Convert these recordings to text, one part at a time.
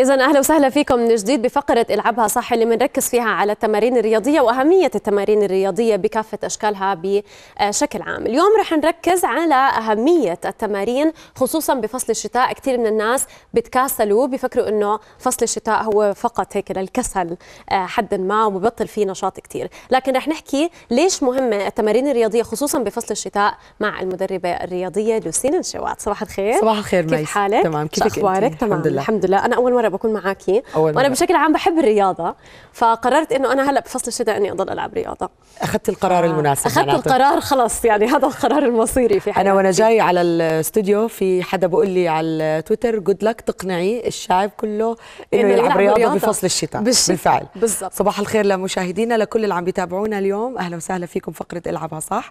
إذا أهلا وسهلا فيكم من جديد بفقرة العبها صح اللي بنركز فيها على التمارين الرياضية وأهمية التمارين الرياضية بكافة أشكالها بشكل عام. اليوم رح نركز على أهمية التمارين خصوصا بفصل الشتاء، كثير من الناس بتكاسلوا بفكروا إنه فصل الشتاء هو فقط هيك للكسل آه، حد ما وببطل فيه نشاط كثير، لكن رح نحكي ليش مهمة التمارين الرياضية خصوصا بفصل الشتاء مع المدربة الرياضية لوسين الشوات، صباح الخير. صباح الخير كيف حالك؟ تمام كيف أخبارك؟ تمام الحمد لله. الحمد لله أنا أول مرة بكون معاكي وانا بشكل عام بحب الرياضه فقررت انه انا هلا بفصل الشتاء اني اضل العب رياضه اخذت القرار آه. المناسب اخذت القرار خلص يعني هذا القرار المصيري في حياتي انا وانا جاي على الاستوديو في حدا بقول لي على التويتر جود لك تقنعي الشعب كله انه إن يلعب رياضه, رياضة بفصل الشتاء بالشتاء. بالفعل بالزبط. صباح الخير لمشاهدينا لكل اللي عم بيتابعونا اليوم اهلا وسهلا فيكم فقره العبها صح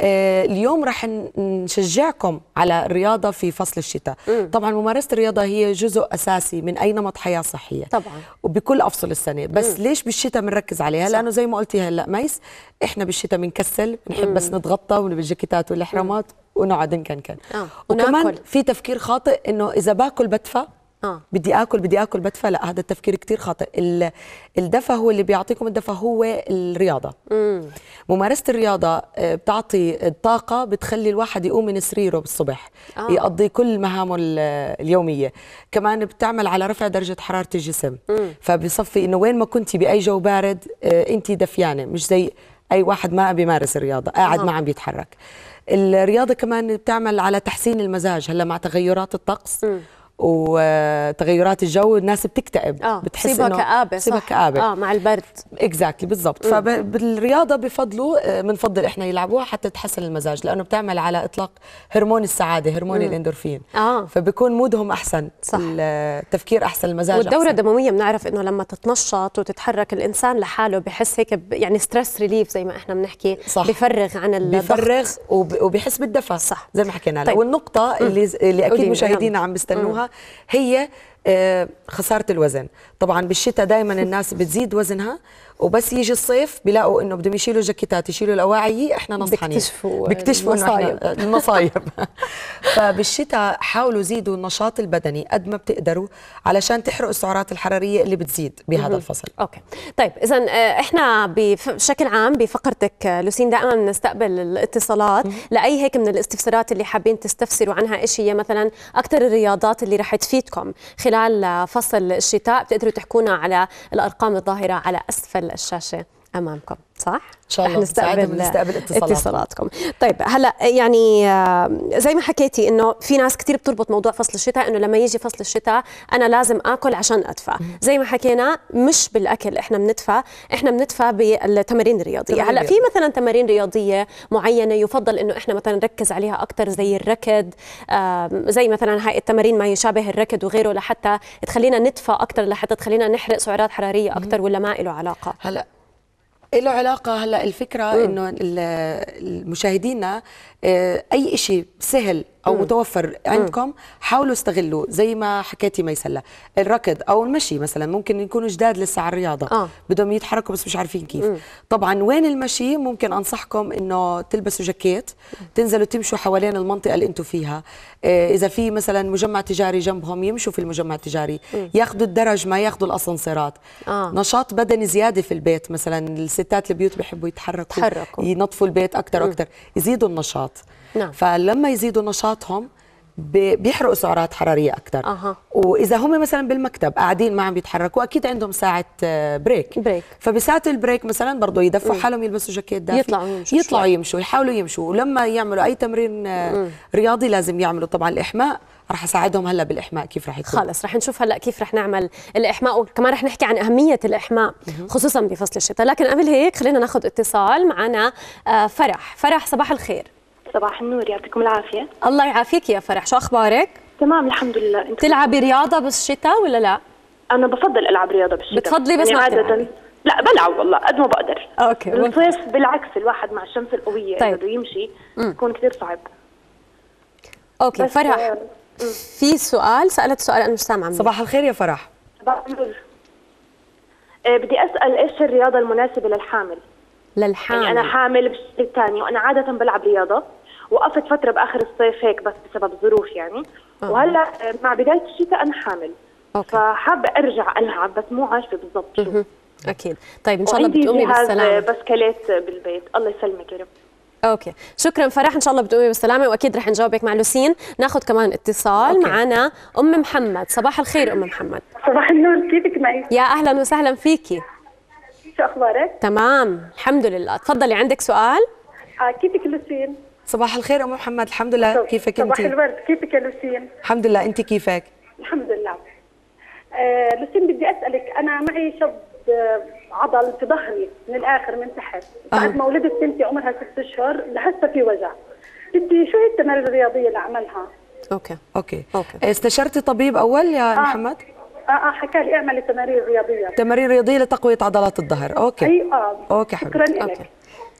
آه اليوم راح نشجعكم على الرياضه في فصل الشتاء م. طبعا ممارسه الرياضه هي جزء اساسي من اي نمط حياه صحيه طبعا وبكل افصل السنه بس مم. ليش بالشتاء بنركز عليها صح. لانه زي ما قلتي هلا ميس احنا بالشتاء بنكسل بنحب بس نتغطى والجاكيتات والحرامات ونقعد نكنكن آه. وكمان في تفكير خاطئ انه اذا باكل بدفى آه. بدي اكل بدي اكل بدفى لا هذا التفكير كثير خاطئ الدفى هو اللي بيعطيكم الدفى هو الرياضه مم. ممارسه الرياضه آه، بتعطي الطاقه بتخلي الواحد يقوم من سريره بالصبح آه. يقضي كل مهامه اليوميه كمان بتعمل على رفع درجه حراره الجسم مم. فبصفي انه وين ما كنتي باي جو بارد آه، انت دفيانه مش زي اي واحد ما بيمارس الرياضه قاعد آه. ما عم بيتحرك الرياضه كمان بتعمل على تحسين المزاج هلا مع تغيرات الطقس مم. وتغيرات الجو الناس بتكتئب آه. بتحس انه كآبة صح كآبة اه مع البرد اكزاكتلي exactly. بالضبط فبالرياضه بفضلوا بنفضل آه، احنا يلعبوها حتى تحسن المزاج لانه بتعمل على اطلاق هرمون السعاده هرمون مم. الاندورفين آه. فبكون مودهم احسن صح. التفكير آه، احسن المزاج والدوره الدمويه بنعرف انه لما تتنشط وتتحرك الانسان لحاله بحس هيك ب... يعني ستريس ريليف زي ما احنا بنحكي صح. بفرغ عن الضغط بفرغ وب... وبحس بالدفى صح زي ما حكينا طيب. والنقطه اللي, مم. اللي اكيد مشاهدينا عم بيستنوها هي آه، خساره الوزن طبعا بالشتاء دائما الناس بتزيد وزنها وبس يجي الصيف بيلاقوا انه بدهم يشيلوا جاكيتات يشيلوا الاواعي احنا نصحانين بيكتشفوا بيكتشفوا المصايب المصايب فبالشتاء حاولوا زيدوا النشاط البدني قد ما بتقدروا علشان تحرقوا السعرات الحراريه اللي بتزيد بهذا الفصل اوكي طيب اذا آه، احنا بشكل عام بفقرتك آه، لوسين دائما بنستقبل الاتصالات لاي هيك من الاستفسارات اللي حابين تستفسروا عنها ايش هي مثلا اكثر الرياضات اللي رح تفيدكم خلال آه، فصل الشتاء بتقدروا تحكونا على الارقام الظاهره على اسفل الشاشه امامكم صح؟ ان شاء الله نستقبل نستقبل اتصالاتكم. اتصالاتكم طيب هلا يعني آه، زي ما حكيتي انه في ناس كثير بتربط موضوع فصل الشتاء انه لما يجي فصل الشتاء انا لازم اكل عشان ادفى زي ما حكينا مش بالاكل احنا بندفى احنا بندفى بالتمارين الرياضيه هلا في مثلا تمارين رياضيه معينه يفضل انه احنا مثلا نركز عليها اكثر زي الركض زي مثلا هاي التمارين ما يشابه الركض وغيره لحتى تخلينا ندفى اكثر لحتى تخلينا نحرق سعرات حراريه اكثر ولا ما له علاقه هلا له علاقه هلا الفكره انه مشاهدينا آه، اي شيء سهل او مم. متوفر عندكم حاولوا استغلوه زي ما حكيتي ميسله الركض او المشي مثلا ممكن يكونوا جداد لسه على الرياضه آه. بدهم يتحركوا بس مش عارفين كيف مم. طبعا وين المشي ممكن انصحكم انه تلبسوا جاكيت تنزلوا تمشوا حوالين المنطقه اللي انتم فيها آه، اذا في مثلا مجمع تجاري جنبهم يمشوا في المجمع التجاري ياخذوا الدرج ما ياخذوا الاسانسيرات آه. نشاط بدني زياده في البيت مثلا الستات البيوت بيحبوا يتحركوا, يتحركوا. ينظفوا البيت اكثر واكثر يزيدوا النشاط نعم. فلما يزيدوا نشاطهم بيحرقوا سعرات حراريه اكثر أه. واذا هم مثلا بالمكتب قاعدين ما عم بيتحركوا اكيد عندهم ساعه بريك آه، بريك فبساعه البريك مثلا برضه يدفوا حالهم يلبسوا جاكيت دافي يطلعوا يمشوا يطلعوا شوي. يمشوا يحاولوا يمشوا ولما يعملوا اي تمرين آه، م. رياضي لازم يعملوا طبعا الاحماء رح اساعدهم هلا بالاحماء كيف رح يكون خلص رح نشوف هلا كيف رح نعمل الاحماء وكمان رح نحكي عن اهميه الاحماء خصوصا بفصل الشتاء لكن قبل هيك خلينا ناخذ اتصال معنا آه، فرح فرح صباح الخير صباح النور يعطيكم العافيه الله يعافيك يا فرح شو اخبارك تمام الحمد لله انت تلعبي رياضه بالشتاء ولا لا انا بفضل العب رياضه بالشتاء بتفضلي بس يعني عاده لا بلعب والله قد ما بقدر اوكي بالصيف بالعكس الواحد مع الشمس القويه طيب. بده يمشي بيكون كثير صعب اوكي فرح آه. في سؤال سالت سؤال انا مش سامعه صباح الخير يا فرح صباح النور آه، بدي اسال ايش الرياضه المناسبه للحامل للحامل يعني انا حامل بالشهر الثاني وانا عاده بلعب رياضه وقفت فتره باخر الصيف هيك بس بسبب ظروف يعني أوه. وهلا آه، مع بدايه الشتاء انا حامل أوكي. فحابه ارجع العب بس مو عارفه بالضبط شو اكيد طيب ان شاء الله بتقومي آه، بالسلامه بسكليت بالبيت الله يسلمك يا رب اوكي شكرا فرح ان شاء الله بتقومي بالسلامه واكيد رح نجاوبك مع لوسين ناخذ كمان اتصال معنا ام محمد صباح الخير ام محمد صباح النور كيفك معي يا اهلا وسهلا فيكي شو اخبارك تمام الحمد لله تفضلي عندك سؤال آه كيفك لوسين صباح الخير ام محمد الحمد لله كيفك انت صباح الورد كيفك يا لوسين الحمد لله انت كيفك الحمد لله آه لوسين بدي اسالك انا معي شب آه، عضل في ظهري من الاخر من تحت آه. بعد ما ولدت بنتي عمرها ست اشهر لحسها في وجع بدي شو هي التمارين الرياضيه اللي اعملها اوكي اوكي, أوكي. آه، استشرتي طبيب اول يا آه. محمد اه اه حكى لي اعملي تمارين رياضيه تمارين رياضيه لتقويه عضلات الظهر اوكي اي اه اوكي حبيبي شكرا لك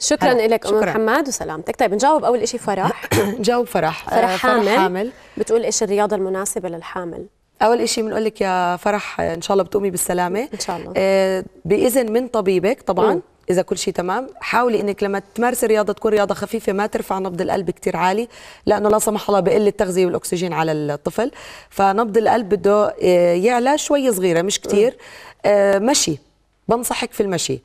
شكرا لك ام محمد وسلامتك طيب نجاوب اول شيء فرح نجاوب آه، فرح فرح حامل, فرح حامل. بتقول ايش الرياضه المناسبه للحامل اول شيء بنقول لك يا فرح ان شاء الله بتقومي بالسلامه ان شاء الله آه باذن من طبيبك طبعا م. اذا كل شيء تمام حاولي انك لما تمارسي رياضه تكون رياضه خفيفه ما ترفع نبض القلب كثير عالي لانه لا سمح الله بقل التغذيه والاكسجين على الطفل فنبض القلب بده آه، يعلى شوي صغيره مش كثير آه، مشي بنصحك في المشي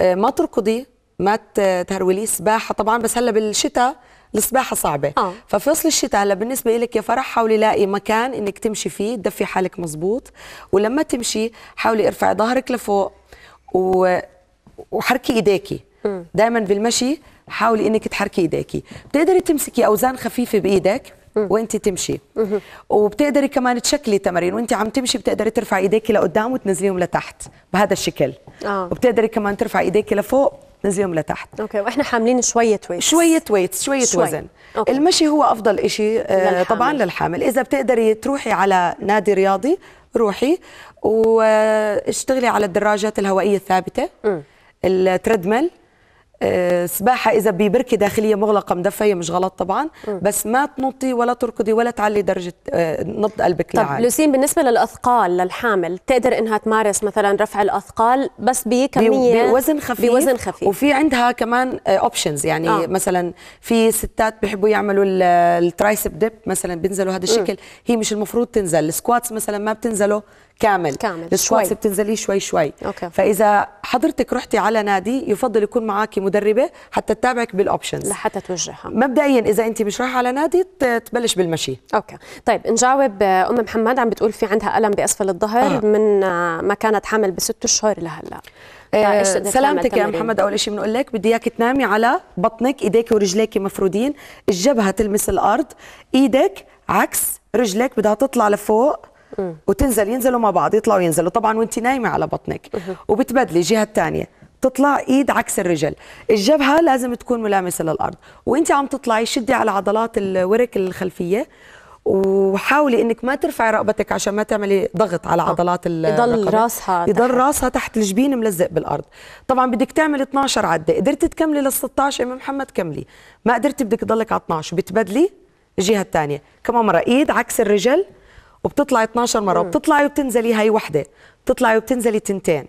ما تركضي ما تهرولي سباحه طبعا بس هلا بالشتاء السباحه صعبه آه. ففصل الشتاء هلا بالنسبه لك يا فرح حاولي لاقي مكان انك تمشي فيه تدفي حالك مزبوط ولما تمشي حاولي ارفعي ظهرك لفوق و... وحركي ايديكي دائما بالمشي حاولي انك تحركي ايديكي بتقدري تمسكي اوزان خفيفه بايدك وانت تمشي وبتقدري كمان تشكلي تمارين وانت عم تمشي بتقدري ترفعي ايديكي لقدام وتنزليهم لتحت بهذا الشكل آه. وبتقدري كمان ترفعي ايديكي لفوق نزلهم لتحت اوكي واحنا حاملين شويه ويت شويه ويت شويه شوي. وزن أوكي. المشي هو افضل شيء آه، طبعا للحامل اذا بتقدري تروحي على نادي رياضي روحي واشتغلي على الدراجات الهوائيه الثابته التريدميل سباحه اذا ببركه داخليه مغلقه مدفيه مش غلط طبعا بس ما تنطي ولا تركضي ولا تعلي درجه آه، نبض قلبك طب لعالي. لوسين بالنسبه للاثقال للحامل تقدر انها تمارس مثلا رفع الاثقال بس بكميه بوزن خفيف بوزن خفيف وفي عندها كمان اوبشنز آه، يعني آه. مثلا في ستات بيحبوا يعملوا آه، الترايسب ديب مثلا بينزلوا هذا الشكل م. هي مش المفروض تنزل السكواتس مثلا ما بتنزله كامل كامل شوي بتنزليه شوي شوي أوكي. فاذا حضرتك رحتي على نادي يفضل يكون معاكي مدربه حتى تتابعك بالاوبشنز لحتى توجهها مبدئيا اذا انت مش رايحه على نادي تبلش بالمشي اوكي طيب نجاوب آه، ام محمد عم بتقول في عندها الم باسفل الظهر آه. من آه، ما كانت حامل بست شهور لهلا آه، سلامتك يا محمد اول شيء بنقول لك بدي اياك تنامي على بطنك ايديك ورجليك مفرودين الجبهه تلمس الارض ايدك عكس رجلك بدها تطلع لفوق وتنزل ينزلوا مع بعض يطلعوا ينزلوا طبعا وانت نايمه على بطنك وبتبدلي الجهه الثانيه تطلع ايد عكس الرجل الجبهه لازم تكون ملامسه للارض وانت عم تطلعي شدي على عضلات الورك الخلفيه وحاولي انك ما ترفعي رقبتك عشان ما تعملي ضغط على آه. عضلات يضل راسها يضل راسها تحت الجبين ملزق بالارض طبعا بدك تعملي 12 عده قدرت تكملي لل 16 ام محمد كملي ما قدرتي بدك تضلك على 12 بتبدلي الجهه الثانيه كمان مره ايد عكس الرجل وبتطلعي 12 مره وبتطلعي وبتنزلي هي وحده بتطلعي وبتنزلي تنتين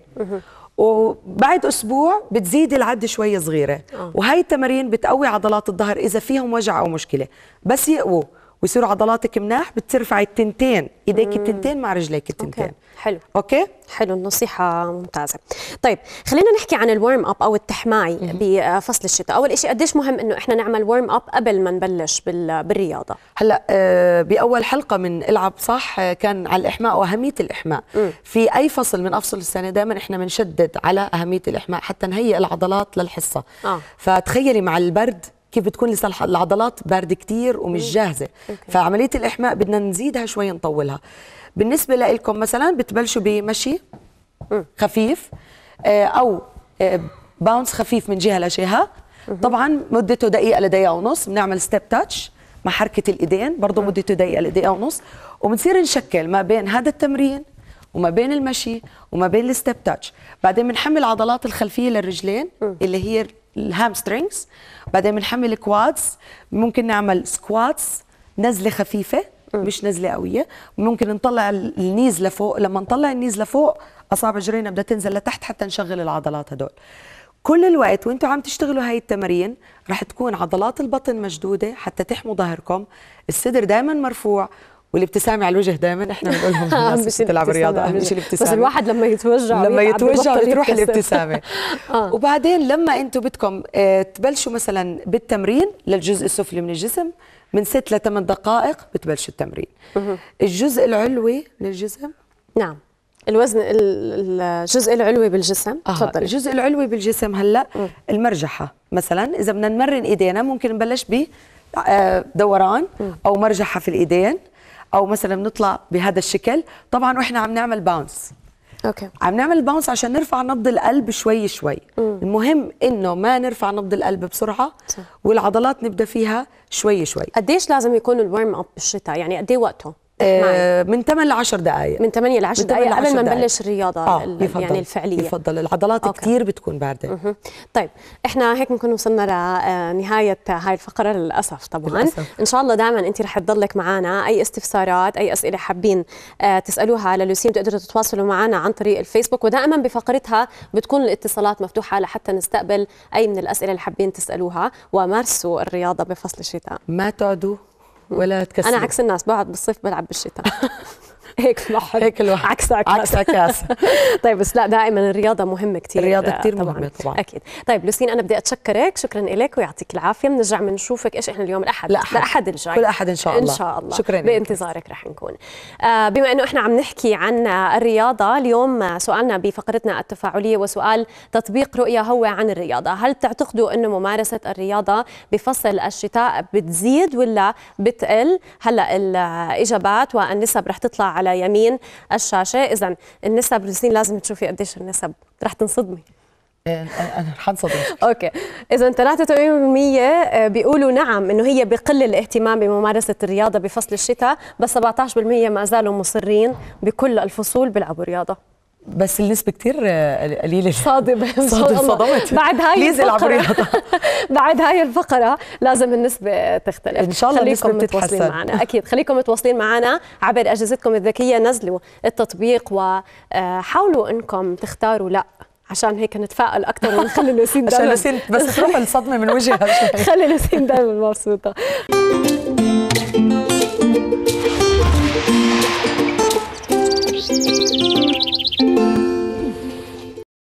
وبعد اسبوع بتزيدي العد شويه صغيره آه. وهي التمارين بتقوي عضلات الظهر اذا فيهم وجع او مشكله بس يقووا ويصيروا عضلاتك مناح بترفعي التنتين ايديك التنتين مع رجليك التنتين أوكي. حلو اوكي حلو النصيحه ممتازه طيب خلينا نحكي عن الورم اب او التحماي بفصل الشتاء اول شيء قديش مهم انه احنا نعمل ورم اب قبل ما نبلش بالرياضه هلا آه، باول حلقه من العب صح آه، كان على الاحماء واهميه الاحماء م. في اي فصل من افصل السنه دائما احنا بنشدد على اهميه الاحماء حتى نهيئ العضلات للحصه آه. فتخيلي مع البرد كيف بتكون لسه العضلات بارده كتير ومش جاهزه فعمليه الاحماء بدنا نزيدها شوي نطولها بالنسبه لكم مثلا بتبلشوا بمشي خفيف آه، او باونس آه، خفيف من جهه لجهه طبعا مدته دقيقه لدقيقه ونص بنعمل ستيب تاتش مع حركه الايدين برضه مدته دقيقه لدقيقه ونص وبنصير نشكل ما بين هذا التمرين وما بين المشي وما بين الستيب تاتش بعدين بنحمل عضلات الخلفيه للرجلين اللي هي الهامسترينجز بعدين بنحمل الكوادز ممكن نعمل سكواتس نزله خفيفه مش نزله قويه ممكن نطلع النيز لفوق لما نطلع النيز لفوق اصابع جرينا بدها تنزل لتحت حتى نشغل العضلات هدول كل الوقت وانتوا عم تشتغلوا هاي التمارين رح تكون عضلات البطن مشدوده حتى تحموا ظهركم الصدر دائما مرفوع والابتسامه على الوجه دائما احنا بنقول لهم الناس بتلعب رياضه اهم شيء الابتسامه بس الواحد لما يتوجع لما يتوجع بتروح الابتسامه آه. وبعدين لما انتم بدكم آه، تبلشوا مثلا بالتمرين للجزء السفلي من الجسم من ست لثمان دقائق بتبلش التمرين الجزء العلوي من الجسم نعم الوزن الجزء العلوي بالجسم آه. تفضل الجزء العلوي بالجسم هلا المرجحه مثلا اذا بدنا نمرن ايدينا ممكن نبلش ب آه، دوران او مرجحه في الايدين او مثلا بنطلع بهذا الشكل طبعا واحنا عم نعمل باونس اوكي عم نعمل باونس عشان نرفع نبض القلب شوي شوي مم. المهم انه ما نرفع نبض القلب بسرعه صح. والعضلات نبدا فيها شوي شوي قديش لازم يكون الورم اب بالشتاء يعني قد ايه وقته آه، من 8 ل 10 دقائق من 8 ل 10 دقائق قبل ما نبلش الرياضه آه يفضل يعني الفعليه يفضل العضلات أوكي. كتير بتكون بارده طيب احنا هيك بنكون وصلنا لنهايه آه، هاي الفقره للاسف طبعا للأسف. ان شاء الله دائما انت رح تضلك معنا اي استفسارات اي اسئله حابين آه، تسالوها على لوسين بتقدروا تتواصلوا معنا عن طريق الفيسبوك ودائما بفقرتها بتكون الاتصالات مفتوحه لحتى نستقبل اي من الاسئله اللي حابين تسالوها ومارسوا الرياضه بفصل الشتاء ما تعدوا ولا تكسر انا عكس الناس بقعد بالصيف بلعب بالشتاء هيك الواحد هيك الواحد عكس عكس عكس طيب بس لا دائما الرياضه مهمه كثير الرياضه كثير مهمه طبعا اكيد طيب لوسين انا بدي اتشكرك شكرا لك ويعطيك العافيه بنرجع بنشوفك ايش احنا اليوم الاحد الاحد الجاي كل احد ان شاء الله ان شاء الله شكرا بانتظارك رح نكون آه بما انه احنا عم نحكي عن الرياضه اليوم سؤالنا بفقرتنا التفاعليه وسؤال تطبيق رؤيه هو عن الرياضه هل تعتقدوا انه ممارسه الرياضه بفصل الشتاء بتزيد ولا بتقل هلا الاجابات والنسب رح تطلع على يمين الشاشه اذا النسب السنين لازم تشوفي قديش النسب رح تنصدمي إيه، انا حنصدم اوكي اذا 83% بيقولوا نعم انه هي بقل الاهتمام بممارسه الرياضه بفصل الشتاء بس 17% ما زالوا مصرين بكل الفصول بيلعبوا رياضه بس النسبة كتير آه، قليلة صادمة صادمة صدمت بعد هاي بليز بعد هاي الفقرة لازم النسبة تختلف إن شاء الله خليكم متواصلين معنا أكيد خليكم متواصلين معنا عبر أجهزتكم الذكية نزلوا التطبيق وحاولوا آه، أنكم تختاروا لأ عشان هيك نتفائل اكثر ونخلي نسيم دائما عشان نسيم بس تروح الصدمه من وجهها شوي خلي نسيم دائما مبسوطه